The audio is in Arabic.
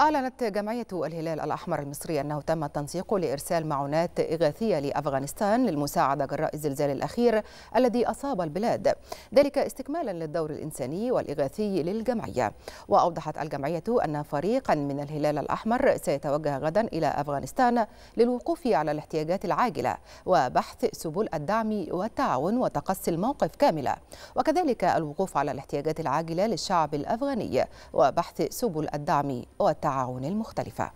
أعلنت جمعية الهلال الأحمر المصري أنه تم التنسيق لإرسال معونات إغاثية لأفغانستان للمساعدة جراء الزلزال الأخير الذي أصاب البلاد ذلك استكمالا للدور الإنساني والإغاثي للجمعية وأوضحت الجمعية أن فريقا من الهلال الأحمر سيتوجه غدا إلى أفغانستان للوقوف على الاحتياجات العاجلة وبحث سبل الدعم والتعاون وتقصي الموقف كاملة وكذلك الوقوف على الاحتياجات العاجلة للشعب الأفغاني وبحث سبل الدعم والتعاون التعاون المختلفه